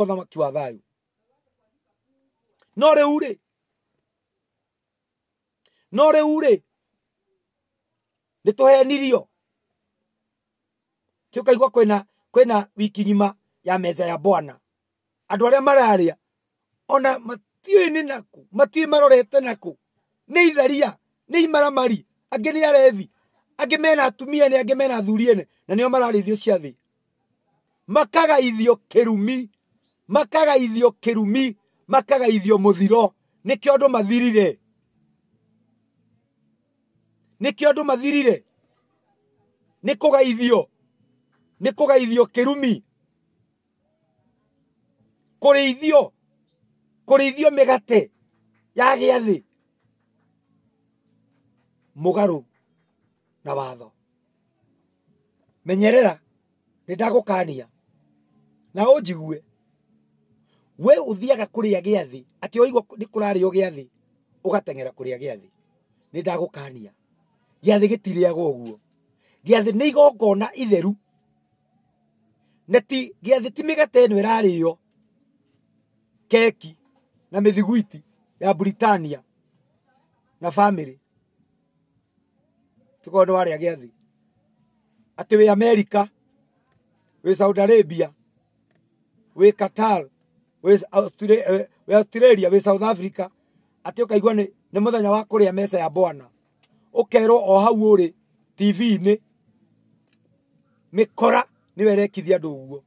ũthamaki wa thayũ no rĩu rĩ no rĩu rĩ nĩ tũhenirio tiũkaigua kwĩna wiki ng'ima ya meza ya bwana andũ arĩa mararĩa ona matiũĩ nĩ nakũ matiũĩ marorete naku nĩ itharia nĩ imaramari angĩ nĩ arethi angĩ mena atumia ene angĩ mena athuri ene na nĩo mararĩithio cia thĩ makagaithio kĩrumi makagaithio kirumi makagaithio muthiro nikio ndu mathirire nikio ndu mathirire nikugaithio nikugaithio kirumi ithio kurĩithio mĩgate ya gĩathĩ mũgarũ na watho menyerera nĩndagũkania na ũnjigue we uthiaga kuria giathi ati oigwa kurari ugiathi ugatengera kuria giathi ni ndagukania giathi gitiriaga uguo giathi ni igongona itheru na ti giathi ti migate ino irario keki na mithiguiti ya Britania na family tukorwo wari waria giathi ati we america we Saudi Arabia we Qatar wä australia eh, wä south africa atä å ni nä må wa kå rä a mesa ya bwana å kerwo o hau å rä tv ni mä kora nä werekithia andå guo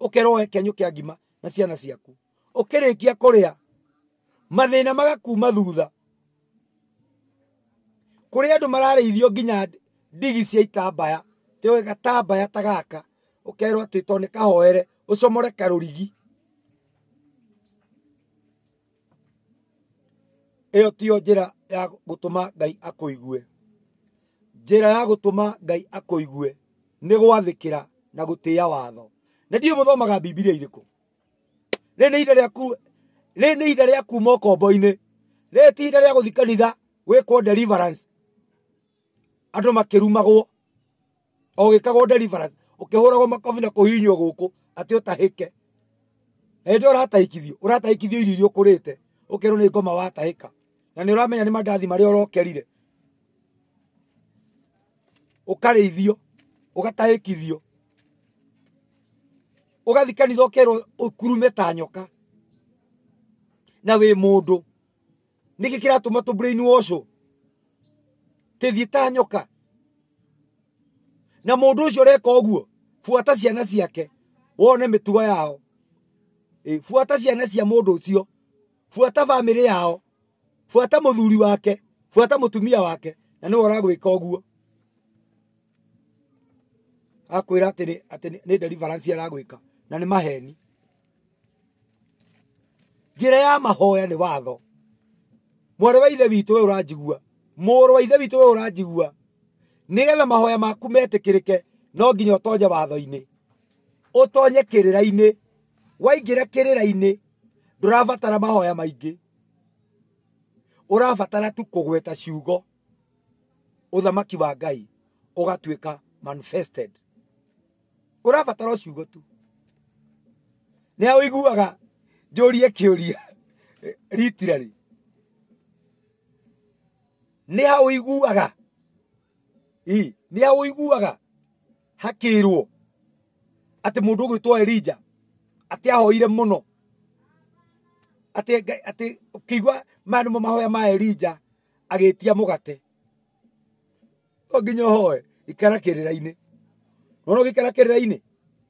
å kerwo kenyu kenyå kä a ngima na ciana ciaku å kä rä kia kå rä a mathä na magakuma thutha kå rä andå mararä nginya ndigi cia itambaya tiwe gatambaya ta gaka å kerwo atä to kahoere ucomore karurigi iyo tio njira ya gutuma ngai akuigue njira ya gutuma ngai akuigue ni gwathikira na gutia watho na ndio muthomaga bibilia iriku ri ni ida riaku ri ni ida ria kuma ukombo-ini ri ti ida ria guthi kanitha gwikwo deliverance andu makirumagwo o gikagwo deliverance ukihuragwo makobi na kuhinywo guku ati utahike hende uratahikithio uratahikithio irio iria ukurite ukirwo ni ngoma watahika na ni uramenya ni mandathi maria urokerire ukarĩithio ugatahĩkithio ugathi kanitha ukerwo ukurume ta nyoka na wĩ mũndũ niki kiratuma tũ brain wash tĩthiĩ ta nyoka na mũndũ ũcio ũreka guo buata ciana ciake wone mitugo yao e, fuata ciana cia mundu ucio fuata family yao fuata muthuri wake fuata mutumia wake na ni wora gwika uguo akwira atĩ atĩ ni deliverance ya aragwĩka na ni maheni njĩra ya mahoya ni watho mwarĩ wa ithe witũ we uranjigua mũrũ wa ithe witũ we ũranjigua nĩgetha mahoya maku metĩkĩrĩke no nginya ũtonye watho-inĩ utonye kirira-ini waingire kirira-ini ndurabatara mahoya maingi urabatara tu kugweta ciugo uthamaki wa ngai ugatuika manifested urabatara ciugo tu nä a å iguaga njå rie kä å ria ritirarä nä iguaga nä iguaga hakä rwo ati mundu ugwitwo Elija ati ahoire muno ati ati kiwa manu nimo mahoya ma Elija agitia mugate oginyo nginya hoe ikara kirira-ini ono gikara kirira-ini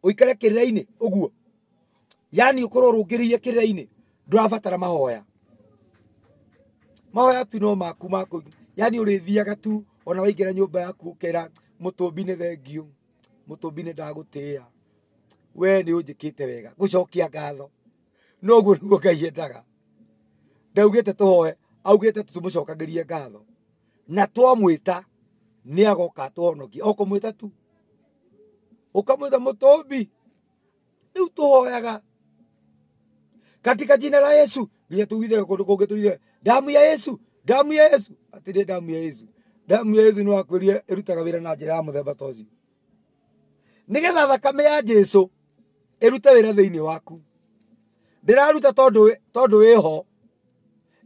uikara kirira-ini uguo yani ukoro urungiririe kirira-ini ndurabatara mahoya mahoya tu no maku maku yani urithiaga tu ona waingira nyumba yaku ukera mutumbi ni thengiu mutumbi ni ndagutia we nä å njä kä te wega gå cokia ngatho noguo nä ngai endaga ndaugä te tå hoe ngatho na twamwä ta agoka tå honokia tu å kamwä ta må u tå hoyaga katika jina la yesu nginya tå uithage kå ndå damu ya yesu damu ya yesu atirä damu ya yesu damu ya yesu nä wakwä rie ä ra na njä ra ya må themba ta nä getha thakame ya jesu irute wira thiini waku ndiraruta tondu tondu wiho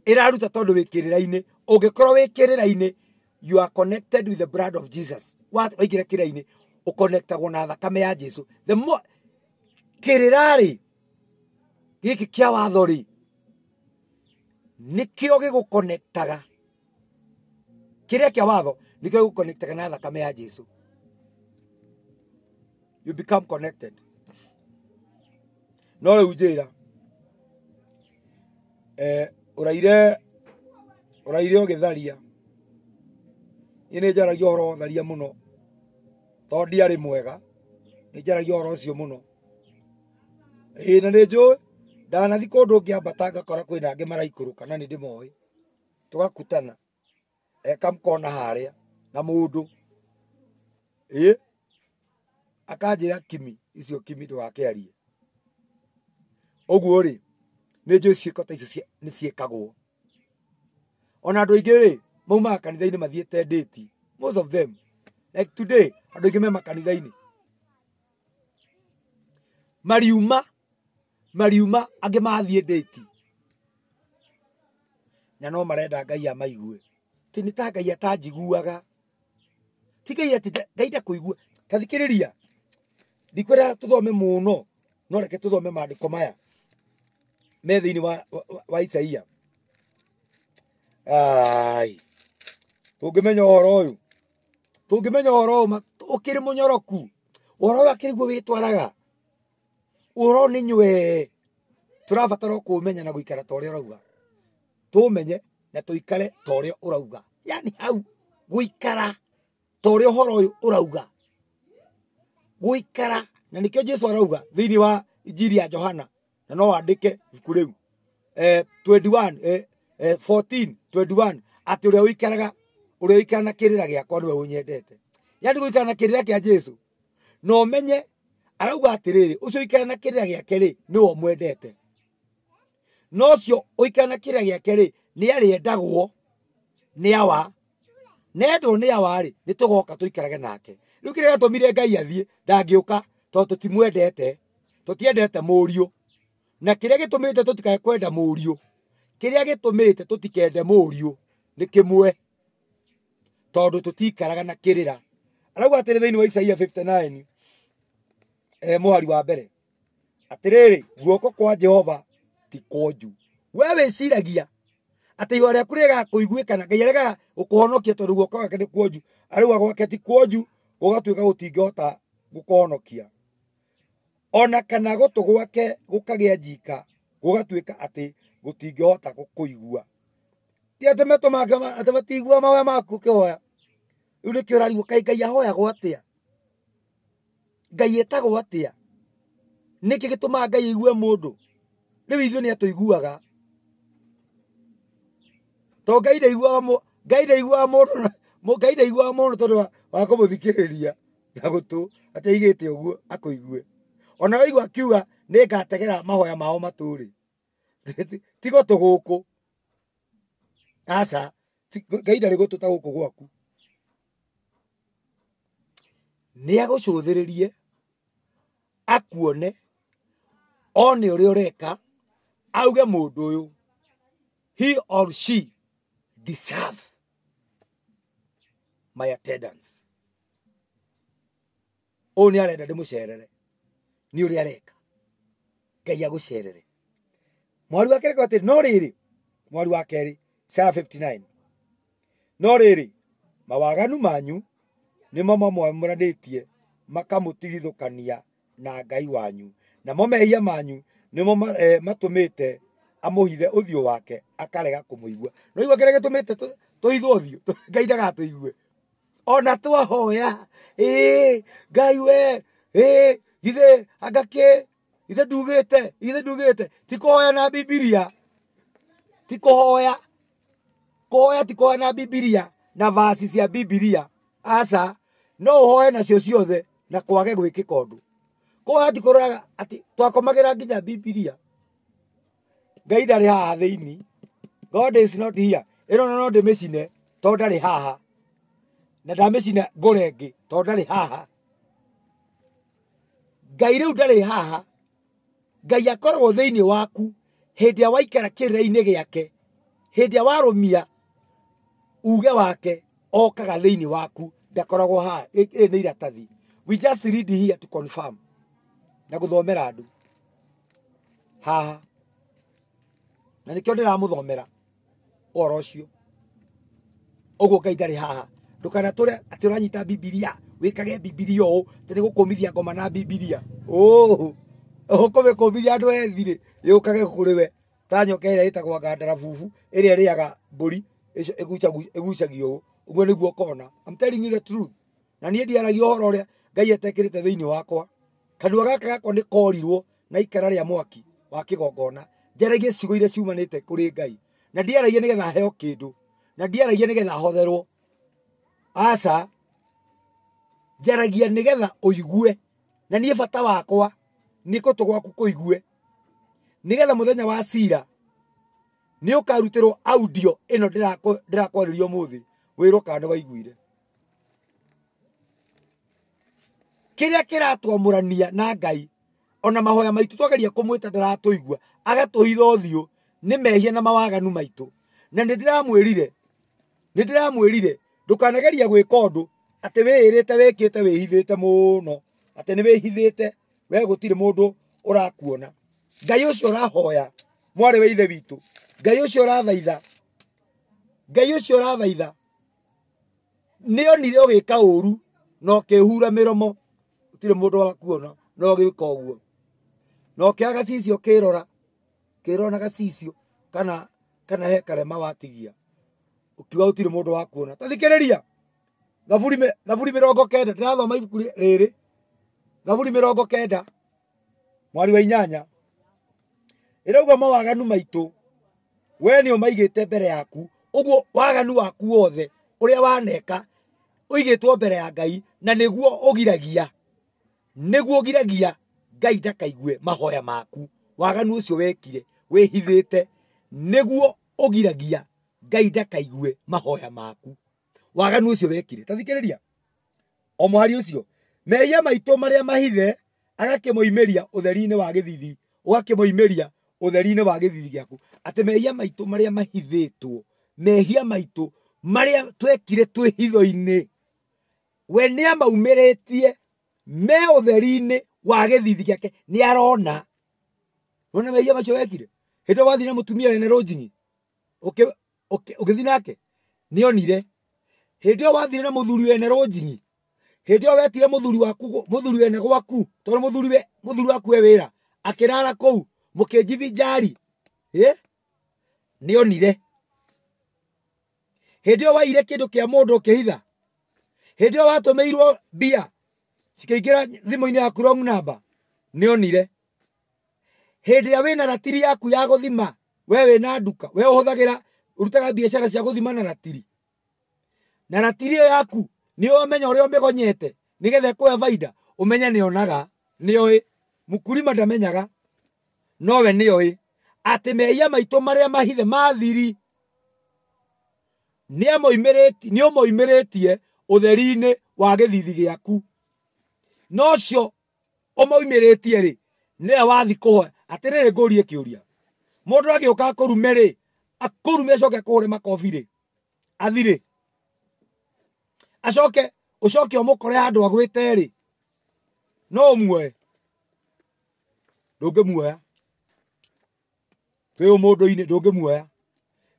iraruta tondu wikirira-ini ungikorwo wikirira-ini you are connected with the blood of jesus waikire kira-ini ukonektagwo na thakame ya jesu the more kirira-ri giki kia watho-ri nikio gigukonektaga kiria kia watho nikio gigukonektaga na thakame ya jesu you become connected no riu njira eh uraire uraire ugitharia ni ni njaragia horo tharia muno to ari mwega ni njaragia horo ucio muno ä na nä njå ndanathi thiko ndu ngä ambata kora kwä na ngi maraikå rå ka na nä ndä moä tå gakutana ekamkona harä a na må ndå akajira akanjä ra kimi icio kimi ndå wake arie oguo ri ni jo ciiko ta icio ni ciikagwo ona andu aingi ri maumaga kanitha-ini mathiete date most of them like today andu aingi me makanitha-ini mariuma mariuma angä mathiä ndäti na no marenda ngai amaigue ti ni ta ngai atanjiguaga ti ngai ati ngai ndakå igua kathikä rä ria tå thome må no reke tå thome mandä ko maya me thä inä wa, wa, isaia tå ngä menya å horo å yå tå ngä menya å horo å kä rä må nyoroku å horo å yå akä rä guo wä twaraga å horo nä nywe tå rabatara kå menya na gå ikara ta å rä a å rauga tå menye na tå ikare ta a å rauga yani hau gå ikara ta rä a å horo å yå å rauga gå ikara na nä kä jesu arauga thä inä wa jiri ya johana na no andike ibuku rä u eh, 21 eh, 14 21 atä å rä a å ikaraga å rä a å ikara na kä rä ra gä akwa nä we å nyendete yani gå ikara na kä rä ra kä a jesu na å menye arauga atä rä rä å cio å ikara na kä rä ra gä ake rä nä we å mwendete na å cio å ikara na kä rä ra gä ake rä nä arä endagwo nä awa nendwo nä awarä nä tå goka tå ikarage nake rä u kä rä gä atå mire ngai athiä ndangä å ka tondå tå timwendete tå tiendete må riå na kiria gitumite tutikae kwenda muriu kiria gitumite tutikende muriu ni kimwe tondu tutikaraga na kirira arauga atiri thiini wa isaia 59 eh, muhari wa mbere atiriri guoko kwa jehova ti kwonju we wiciragia atä ihua rä aku rä gakå kana ngai aregaga gå kå honokia tondå guoko gake nä kwonju arä u ti kwonju gå gatuä ka ona kana gå tå gwake gå kagä a njika gå gatuä ka atä gå tingähota kå igua ti atä metå make atä matiigua maku å kä hoya rä u nä kä ngai ahoyagwo atä ngai ätagwo atä a nä gä tå maga ngai aigue må ndå rä u ithuä nä atå iguaga to ngai ndaiguaga ngai ndaiguaga må ngai ndaiguaga må ndå wa kå må thikä rä ria na gå tå atä aigä te å guo akå igue ona waigua akiuga nä ngategera mahoya mao matå rä tigo tå gå kå aca ngai ndarä gå tå ta gå kå gwaku nä agå cå thä rä rie akuone one å rä a å reka auge må ndå å yå he or she deserve my attendance å nä arenda ndä må cerere ni uria areka ngai agucerere mwaru wa kereko atä no rä rä mwaru wa kerä saa 59 no rä mawaganu manyu nimo mamwamũranä tie makamå tigithåkania na ngai wanyu namo mehia manyu nimo matå eh, mä te amå hithe å thiå wake akarega kå må igua no igua kä rä gä tå mä te tå ithå å thiå ngai ndagatå igue ona twahoya ngai we ithe agake ithe ndugite ithe ndugite tikoya na bibilia tikohoya koya tikoya na bibilia na vasi cia bibilia asa no hoya uhoe nacio ciothe na kwage gwiki kondu koya tikoraga ati twakomagira nginya bibilia ngai ndarä haha thä god is not here ä no no ndä mä cine tondå haha na ndamä cine ngå rengä tondå ndarä haha ngai rä u ndarä haha ngai akoragwo thä inä waku hä ndä ä a waikara kä rä gä ake hä ndä ä a warå uge wake okaga thä inä waku ndakoragwo haha rä nä iratathi we just read here to confirm na gå thomera andå haha na nä kä o ndä ramå thomera å å cio å guo ngai ndarä haha ndå kanatå atä å ranyita wikage bibilia å tä rä ngoma na bibilia å kå mä kå mithia andå ethirä yå kage kå rä we ta nyoka ä rä a ä tagwa ngandara bubu ä rä a rä aga mbå ri ä gucagia å å guo na nie ndiaragia å horo å ngai etekirite rä wakwa kanua gaka gakwa ni korirwo na ikara ria mwaki wa kigongona gongona njaragia ciugo iria ciumanä te ngai na ndiaragia nä getha heo kindu ndå na ndiaragia nä getha hotherwo asa njaragia nigetha uigue na niä bata wakwa nä gå tå gwaku kå igue nä getha må thenya wa cira nä å karutä rwo audio ä no ndä rakwarä ria må thä wä rwo kana waiguire kä rä a kä ratwamå rania na ngai ona mahoya maitå twageria kå mwä ta ndaratå igua agatå hitha thiå nä mehia na mawaganu maitå na nä ndä ramwä rire nä ndä ramwä rire ndå kanageria gwä ka å ndå ati wä rä te wä kä te wä hithä te må no we gutire mundu urakuona ngai ucio urahoya mwari rahoya wa ithe witå ngai ucio urathaitha ngai ucio urathaitha å rathaitha nä onire å gä ka å ru na å kä hura mä romo wakuona na å gä ka å guo na å aga cicio kä rora kä rora gacicio kana kana he karema watigia ukiwa utire mundu wakuona tathikärä thaburi thaburi mirongo kenda ndirathoma ibuku riri thaburi mirongo kenda mwari wa inyanya irauga mawaganu maitu we ni umaigite mbere yaku uguo waganu waku wothe uria waneka uigitwo mbere ya ngai na niguo ugiragia niguo ugiragia ngai ndakaigue mahoya maku waganu ucio wekire wihithite niguo ugiragia ngai ndakaigue mahoya maku waganu ucio wekire tathikiriria o muhari ucio meya maito maria mahithe agakimoimeria utheri wa githithi ugakimoimeria utheri wa githithi giaku ati meya maito maria mahithitwo mehia maito maria twekire twi hitho we ni amaumiritie me utheri wa githithi giake ni arona wona meya macio wekire hĩndĩ wathi na mũtumia wene rũnjing'i ũgĩthi nake nĩonire hindi ndä yo wathire na muthuri we ne rånjingi hindi ndä yo wetire muthuri waku muthuri we ne gwaku tondå muthuri we muthuri waku e wira akirara akä mukinjivi jari eh ni onire hindi ndä yo waire kindu ndå mundu a hindi ndå å kä hitha hä ndä yo watå mä irwo mbia cikä yaku wrong number ni onire hindi ndä ä na ratiri yaku ya guthima thima we wä na nduka we uhuthagira urutaga biashara cia guthima na ratiri na ratiri yaku ni å menya å rä a å mä gonyete nä getha kå baida å menye nä onaga nä oä mukurima ndamenyaga nowe nä oä atä meia maitå marä a mahithe mathiri ni å moimä rä tie å theri-inä wa githithi giaku gä aku na å cio å moimä rä tie rä wathi ko hoe atä rä rä ngå rie kä å ria må ndå agä å ka coke kå rä makobi rä acoke ucoke umukore andu agwite ri no umwe ndungimuoya twi umundu-ini ndungimuoya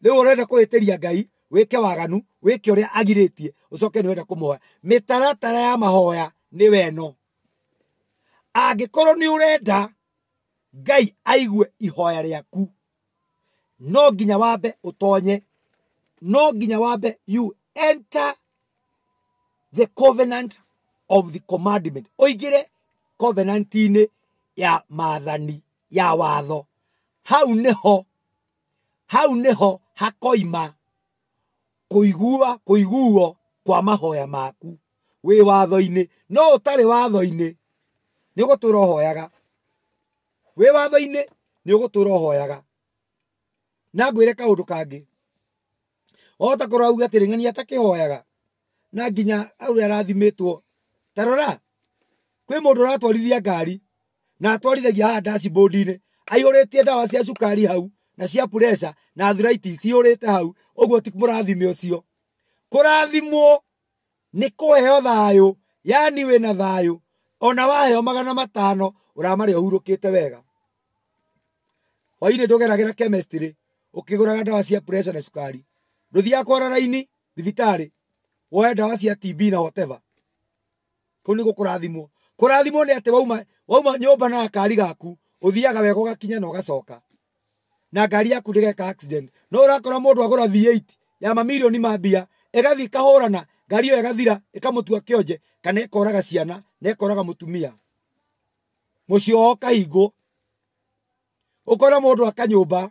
riu urenda kuitiria ngai wike waganu wike uria agiritie ucoke ni wenda kumoya mitaratara ya mahoya ni weno angikorwo ni urenda ngai aigue ihoya riaku no nginya wambe utonye no nginya wambe you enter the covenant of the commandment oigire covenant ine ya mathani ya watho hau neho hau neho hakoima kuigua kuiguo kwa mahoya maku wĩ watho-inĩ no utari watho-inĩ ni ũgũtũra ũhoyaga wĩ watho-inĩ ni ũgũtũra hoyaga na ngwire kaundu kangi ota kurauga tiringani atakihoyaga na nginya uria arathimitwo tarora kwi mundu ratwarithia ngari na atwarithagia haha dashboard-inĩ aihũrĩtie ndawa cia cukari hau na cia pressure na arthritis ihũrĩte hau ũguo ti murathime ucio kurathimwo ni kuheo thayũ yani we na thayũ ona waheo magana matano uramari ũhurũkĩte wega hwainĩ ndũgeragĩra chemistry ũkĩgũraga dawa cia pressure na cukari ndũthiaga kwara raini thibitari woe ndawa cia TB na whatever kå nä gå kå rathimwo kå rathimwo nä atä wauma wauma nyå mba na ngari gaku å thiaga wega å gakinya na å gacoka na ngari yaku ndä geka accident no å rakora må ndå agå ra v8 ya mamirioni ma mbia ĩgathiĩ kahũrana ngari ĩyo ĩgathira ĩkamũtua kĩonje kana ĩkoraga ciana na ĩkoraga mũtumia mũciĩ wao kahingwo ũkona mũndũ akanyũmba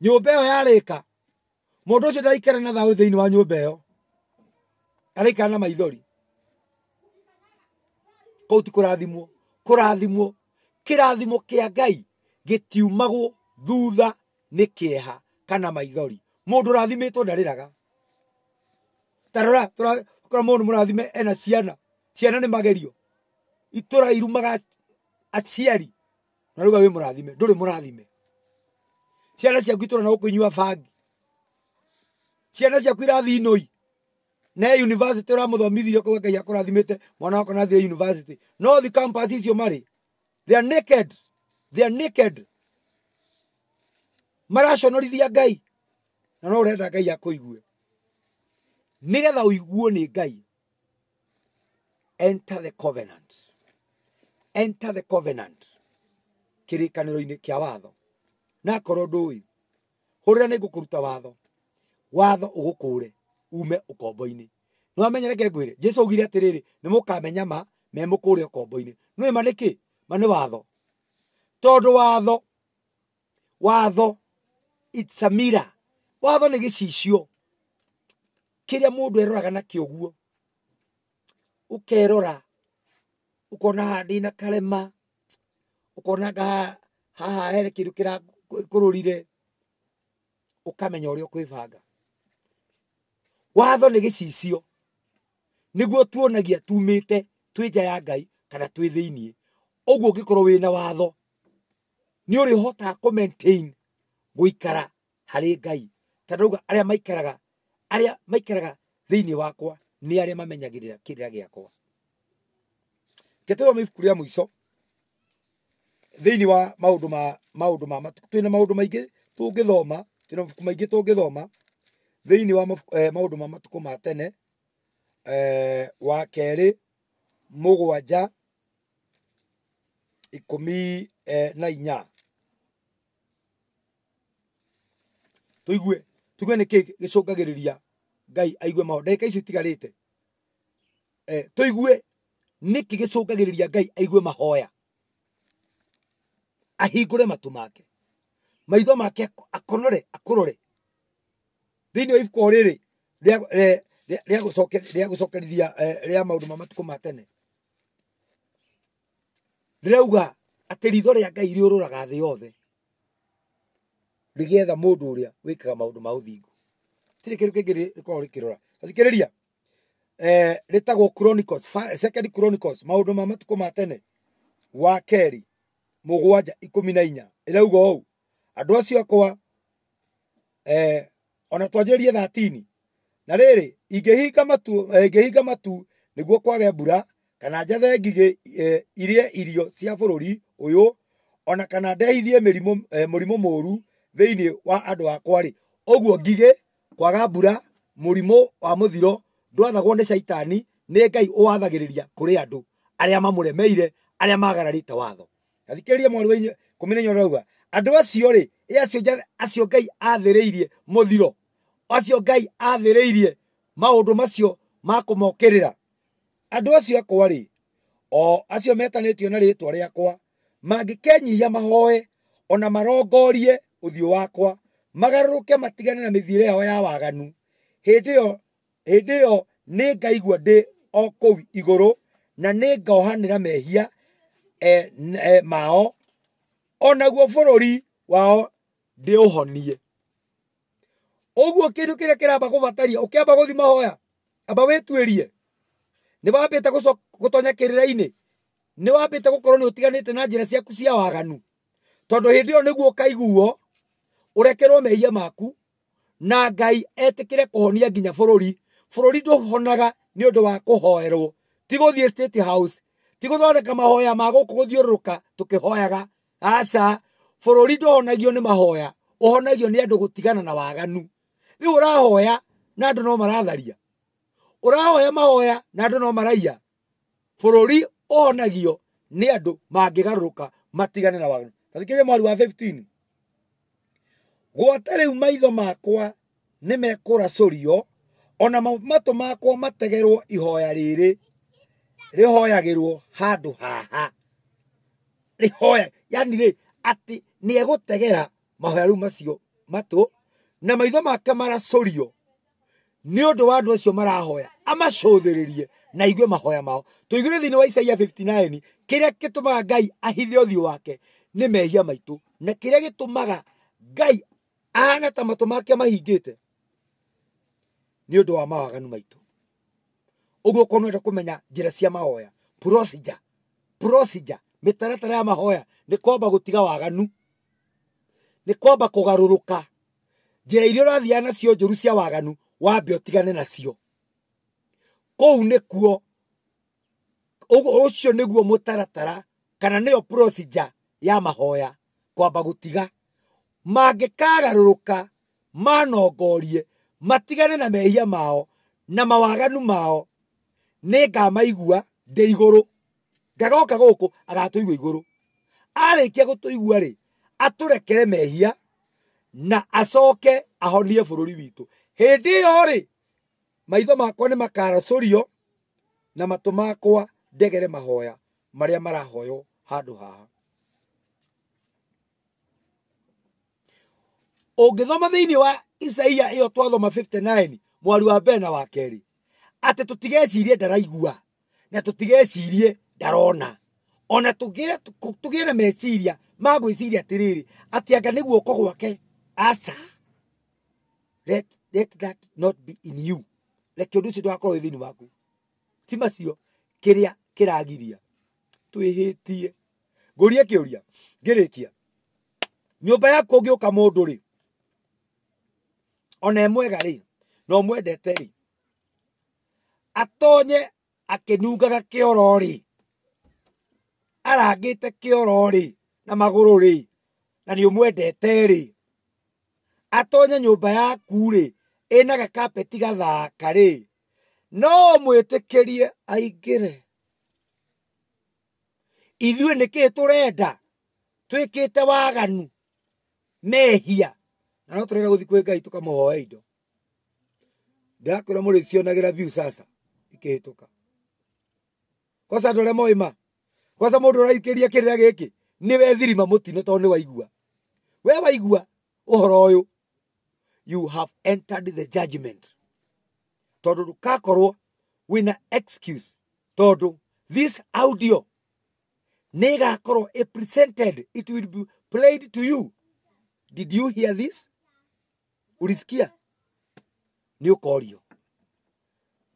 nyũmba ĩyo yarĩka mũndũ ũcio ndaraikara na thayũ thĩinĩ wa nyũmba yo araikara na maithori kau ti kurathimwo kurathimwo kirathimo kia ngai gitiumagwo thutha ni kieha kana maithori mundu rathimitwo ndariraga tarora kora mundu murathime ena ciana ciana ni magerio itura irumaga aciari na ruga wi murathime nduri murathime ciana ciaku itura na gukunyua bangi ciana ciaku irathi inoi ne university ra muthomithirio kuga ngai akurathimite mwana wako na thie university no the campus is your mari they are naked they are naked no maraconorithia ngai na no urenda ngai akuigue nigetha uiguo ni ngai enter the covenant enter the covenant kirikaniro-ini kya watho na akorwo nduwi hurira ni gukuruta watho watho ugukure ume ukomboini inä nä wamenyere ngenguä jesu ugire atä rä rä ma me mukuri ukomboini no ima niki ma nä kä watho tondå watho watho it's a nä gä cicio kä rä a må ndå eroraga nakä kioguo ukerora å kerora å kona ndä karema å haha here kä ndå kä rakå rå rire å kamenya å rä a å kwä banga watho nä gä cicio guo tuonagia te twä nja ya ngai kana twä thä-iniä å guo wä na watho nä å rä hotaga kå gå ikara harä ngai tondå auga arä a maikaraga arä a maikaraga thä iniä wakwa nä arä a mamenyagä rä ra kä rä ra gä akwa ngätethoma ibuku rä a må ico thä iniä wa maå ndå ma maå ndå ma twä na maå ndå maingä tå ngä thoma twä na mabuku maingä tå ngä thoma thiini wa maundu eh, ma matuku ma tene eh, wa keri mugwanja ikumi eh, na inya tuigue tuigue niki gicungagiriria ngai aigue maundu ndagika icio itigarite tuigue niki gicungagiriria ngai aigue mahoya ahingure matu make maitho make akonore akurore thini wa ibuku riri ria ria gucokerithia eh, ria maundu ma matuku ma tene rirauga atä ritho rä ngai rä å rå yothe rä gä uria wikaga ndå ma å tiri kiru kingi rä kä ngä rä korwo rä kä chronicles athikä rä ria ma matukå ma tene wa keri må gwanja ikå mi na inya ä rauga å acio akwa eh, ona twanjirie thatini na riri ingĩhinga matu eh, ingĩhinga matu niguo kwage mbura kana njethe ngigĩ eh, irie irio cia bururi uyu ona kana ndehithie mĩrimũ eh, mũrimũ mũũru theini wa andũ akwa ri oguo ngigĩ kwaga mbura mũrimũ wa muthiro ndwathagwo ni shaitani ni ngai uwathagiriria kuri andũ aria mamuremeire aria magararite watho na thikĩrĩria mwarĩ wa ikũmi na inya ũrauga andũ acio rĩ ĩ acio acio ngai athĩrĩirie mũthiro acio ngai athiriirie maundu macio makumokirira andu acio akwa ri o acio metanitio na ritwa riakwa mangikenyihia mahoe ona marongorie uthiu wakwa magaruruke matigane na mithire yao ya waganu hindi yo hindi yo ni ngaigua ndi o kuu iguru na ni ngohanira mehia e, e, mao eh, mao onaguo bururi wao ndiuhonie Oguo kindu kiria kiramba gubataria ukiamba guthi mahoya amba wituirie ni wambite gutonya kirira-ini ni wambite gukorwo ni utiganite na njira ciaku cia waganu tondu hindi iyo niguo kaiguo urekerwo mehia maku na ngai etikire kuhonia nginya bururi bururi nduhonaga ni undu wa kuhoerwo ti guthie state house ti guthondeka mahoya ma guku guthiururuka tukihoyaga aca bururi nduhonagio ni mahoya uhonagio ni andu gutigana na waganu riu urahoya na andu no maratharia urahoya mahoya na andu no maraiya bururi onagio ni andu mangigaruruka matigane na wagu. Tathikire mwari wa 15 gwata riu maitho makwa ni mekuracurio ona matu makwa mategerwo ihoya riri rihoyagirwo handu haha rihoya yani ri ati ni egutegera mahoya riu macio matu na maitho make maracũrio nĩ ũndũ wa andũ acio marahoya amacũthĩrĩrie na igwe mahoya mao tũiguire thĩinĩ wa isaia 59 kĩrĩa gĩtũmaga ngai ahithe ũthiũ wake nĩ mehia maitũ na kĩrĩa gĩtũmaga ngai ana ta matũ make mahingĩte nĩ ũndũ wa mawaganu maitũ ũguo korwo nĩwenda kũmenya njĩra cia mahoya procedure procedure mĩtaratara ya mahoya nĩ kwamba gũtiga waganu nĩ kwamba kũgarũrũka njä ra iria å rathiaga nacio njå ru cia waganu wambe å tigane nacio kå nä kuo å cio nä guo må taratara kana nä yo procedure ya mahoya kwamba gå tiga mangä kagarå rå ka manongorie matigane na mehia mao na mawaganu mao nä ngamaigua ndä igå rå ngagoka gå kå agatå igua igå rå arä kia gå tå igua rä atå rekere mehia na acoke ahonie bururi witu hindi iyo ri maitho makwa ni makaracurio na matu makwa ndegere mahoya maria marahoyo handu haha ungithoma thiini wa isaia iyo twathoma 59 mwari wa mbere na wa keri ati tutigecirie ndaraigua na tutigecirie ndarona ona tugire na meciria magwiciria atiriri ati anga niguo guoko gwake Asa, let, let that not be in you. Reke ũndũ ũcio ndũgakorwo wĩ thĩinĩ waku. Ti macio å ria ngä rä kia nyå mba yaku må ndå rä ona ä e mwega rä na mwendete rä atonye rä arangä te kä oro rä na rå rä na å mwendete rä atonye nyumba yaku-rĩ ĩna gakapeti gathaka-rĩ no ũmwĩtĩkĩrie aingĩre ithuĩ nĩkĩĩ turenda twikite waganu mehia na no turenda gũthiĩ kwĩ ngai tũkamũhoe indo ndĩrakwĩra mũrĩcionagĩra view sasa ikĩhĩtũka kwaca andũ arĩa moĩ ma kwaca mũndũ ũraikĩria kĩrĩra gĩkĩ nĩwe thirima mũtino tondũ waigua we waigua ũhoro ũyũ you have entered the judgment kakorwo wä na excuse tondå this audio nä igakorwo presented it will be played to you did you hear this uriskia nä å korio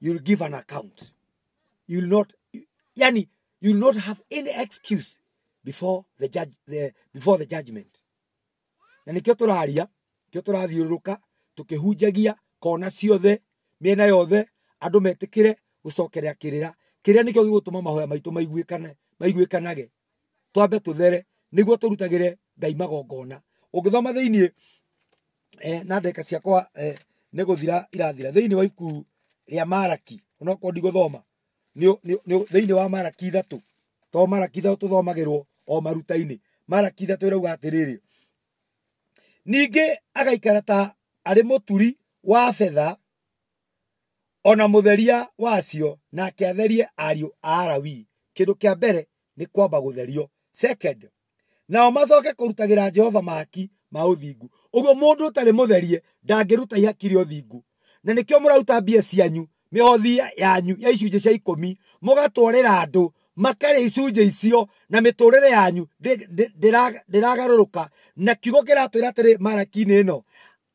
you'll give an account you'll not yani you'll not have any excuse before the, judge, the, before the judgment na nä kä o tå raria tio turathiururuka tukihunjagia kona ciothe miena yothe andu metikire gucokerera kirira kirira nikio gigutuma mahoya maitu maiguikane maiguikanage twambe tuthere niguo turutagire ngai magongona ungithoma thiini eh, na ndeka ciakwa eh, niguthira irathira thiini wa iku ria maraki onokorwo ndiguthoma thiini wa maraki ithatu to maraki ithatu tuthomagirwo o maruta-ini maraki ithatu irauga atiriri ningä agaikara ta arä må turi wa betha ona må theria wacio nake atherie ariå a alawii kä ndå kä a mbere nä kwamba gå therio second nao macoke kå rutagä ra jehova maki ma å thingu å guo må ndå å tarä må therie ndangä ruta ihakire å thingu na nä kä o må raruta mbia cianyu mä hothi yanyu ya icunjä cia ikå mi må gatwarä ra andå makarä icunjä icio na mä tå rä re yanyu ndä ragarå rå ka na kiugo kä ratwä ra atä no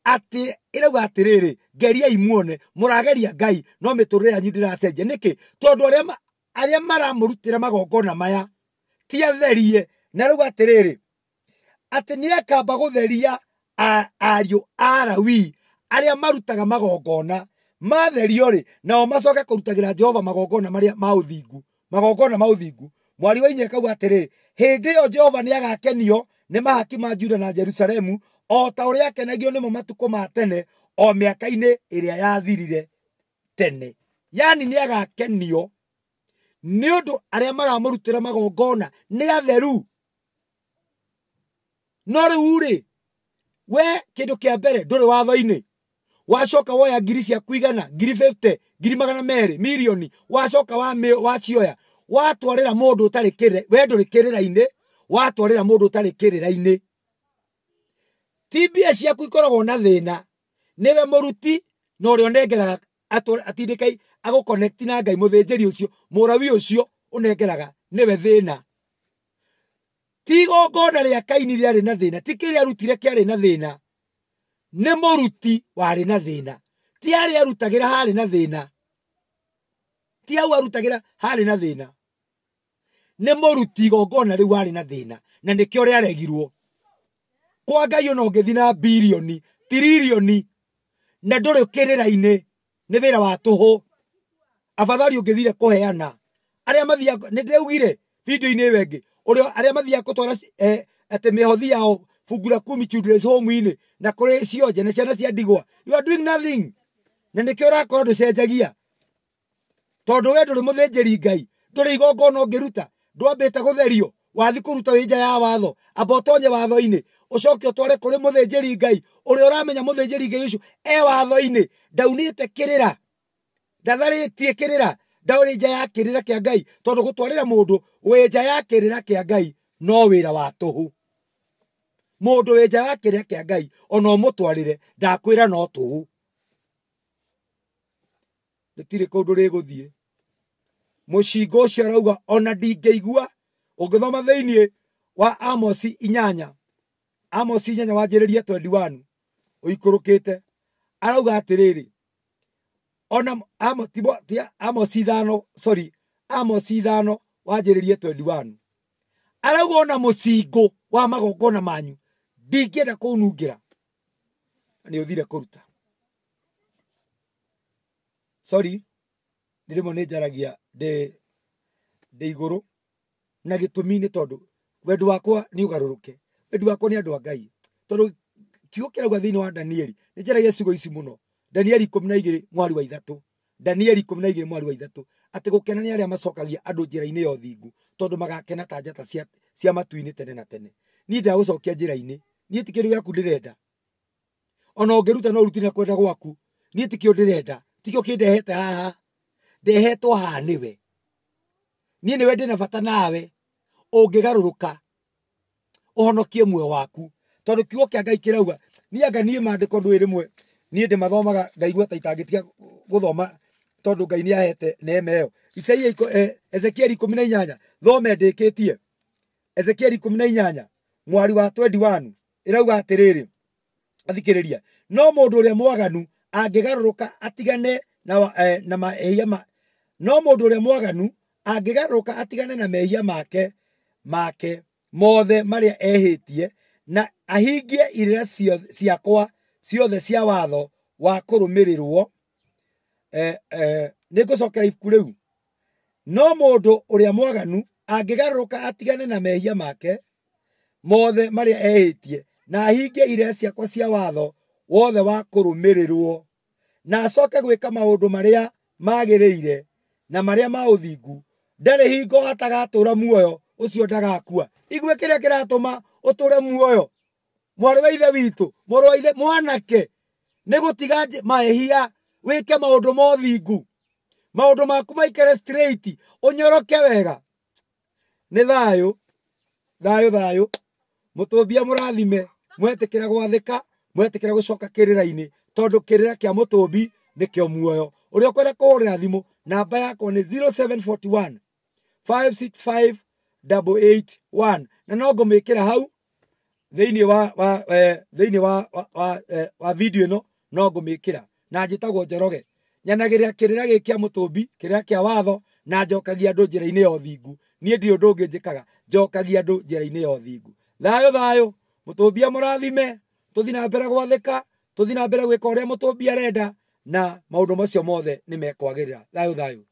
atä ä atä rä rä ngeriai muone må ngai no mä tå rä re yanyu ndä racenjia nä kä tondå arä a maramå rutä ra magongona maya ti atherie na rauga atä rä rä atä nä ekamba gå theria ariå a lawii arĩa marutaga magongona matherio rĩ nao macoke kũrutagĩra jehova magongona marĩa ma ũthingu magongona ma uthingu mwari wa inya kauga atirä hä yo jehova nä agakenio nä mahaki ma juda na jerusalemu o ta å rä akenagio nä mo matukå ma tene o mä aka-inä ä rä a yathirire tene yani nä agakenio nä å ndå arä a maramå rutä ra magongona nä atheru no rä u we kä ndå kä a mbere ndå rä watho wacoka woya ngiri cia kuigana ngiri 50 ngiri magana meri milioni wacoka wacioya watwarira mundu utari kire we ndũrĩ kĩrĩra-inĩ watwarĩra mũndũ ũtarĩ kĩrĩra-inĩ ti mbia ciaku ikoragwo na thĩna nĩwe mũruti na ũrĩa ũnengeraga atindĩkai connect na ngai mũthĩnjĩri ucio murawi ucio unengeraga niwe thina ti igongona rĩa kaini rĩarĩ na thina ti kĩrĩa arutire kiari na thina nä må ruti warä na thä na ti harä arutagä ra harä na thä na ti au arutagä ra harä na thä na nä må ruti gongona rä u arä na thä na na nä kä å rä aregirwo kwa ngai ona ngä thi na birioni tiririoni na ndå rä kä rä ra-inä nä wä ra wa tå hå abathari å ngä thire kå heana arä a mathia nä ndä raugire video-inä ä yo å ngä arä a mathiaga kå twara atä mä hothi yao fungura kumi children's home ine na kuri cionje na ciana cia ndigwa you are doing nothing na nikio urakorwo nducenjagia tondu we nduri muthinjiri ngai nduri igongona ngiruta ndwambite gutherio wathi kuruta wi nja ya watho amba utonye watho-ini ucoke utware kuri muthinjiri ngai uria uramenya muthinjiri ngai ucio e watho-ini ndaunite kirira ndatharĩtie kĩrĩra ndaũrĩ nja ya kĩrĩra kia ngai tondũ gũtwarĩra mũndũ wĩ nja ya kĩrĩra kia ngai no wĩra wa tũhũ mundu wi nja wa kiria kia ngai ona umutwarire ndakwira no tuu ritiri kundu riguthie mucingo ucio arauga ona ndingiigua ungithoma thiini wa amosi inyanya amosi inyanya wanjĩrĩrie 21 ũikũrũkĩte arauga atĩrĩrĩ ona amosi ithano sorry amosi ithano wanjĩrĩrie 21 arauga ona mũcingo wa magongona manyu ndingienda kunungira na nä å thire sorry nä rä mwe nä njaragia ndä igå rå na gä tå mi nä tondå wendo wakwa nä å garå rå ke wendo wakwa nä andå a ngai tondå kiugo kä rauga thä wa danieli nä njaragia ciugo ici muno danieli ikå mi na igä mwari wa ithatå danieli ikå mi na igä mwari wa ithatå atä gå ni nä arä a macokagia andå njä ra-inä ya å thingu tondå magakena ta njata cia matu-inä tene na tene niä ndagå cokia njä ra-inä niä ti kä rä gäaku ndä renda ona å ngä ruta no ruti kwenda gwaku niä ti kä å ndä renda tikio kä ndehete haha ndehetwo haha nä we niä nä we ndä na bata nawe å ngä garå rå ka å honokie muoyo waku tondå kiugo kä a ngai kä rauga nianga niä mandä ko ndå ä rä mwe niä ndä mathomaga ngaigua ta itangä tiga gå thoma tondå ngai nä ahete neema ä yo isaia e, ezekieli ikå mi na inyanya thome ndä kä tie ezekieli ikå mi na inyanya mwari wa twendi wanu irauga atiriri athikiriria no mundu uria mwaganu angigaruruka atigane na eh, na mehia ma no mundu uria mwaganu angigaruruka atigane na mehia make make mothe maria ehitie na ahingie irira ciakwa ciothe cia watho wa kurumirirwo eh, eh, nä ngå cokera ibuku rä u no må ndå å rä a mwaganu angä garå rå ka atigane na mehia make mothe marä a ehä tie na ahinge ire ciakwa cia watho wothe wa kũrũmĩrĩrwo na acoke gwĩka maundu maria magĩrĩire na maria ma ũthingu ndarĩ hingo atagatũũra muoyo ucio ndagakua igwe kĩrĩa kiratuma uture muoyo mwari wa ithe witũ mũrũ wa ithe mwanake nĩ gũtiga mahĩhia wĩke maũndũ ma ũthingu maũndũ maku maikare straight unyoroke wega ni thayũ thayũ thayũ mũtũmbia murathime mwetikira gwathika mwetikira gucoka kirira-ini tondu kirira kia mutumbi nikio muoyo uria ukwenda kuhurira thimu namba yakwa ni 0741 565 881 na no ngumikira hau thiini wa wa eh, thiini wa wa, wa, eh, wa video ino no ngumikira na njitagwo njoroge nyanagirira kirira gi kia mutumbi kirira kia watho na njokagia andu njira-ini ya uthingu niä ndirä å ndå å njä kaga njokagia andå njä ra ya å thingu thayå mutumbia murathime tuthi na mbere gwathika tuthi na mbere gwika uria mutumbia renda na maundu macio mothe ni mekwagirira thayu thayu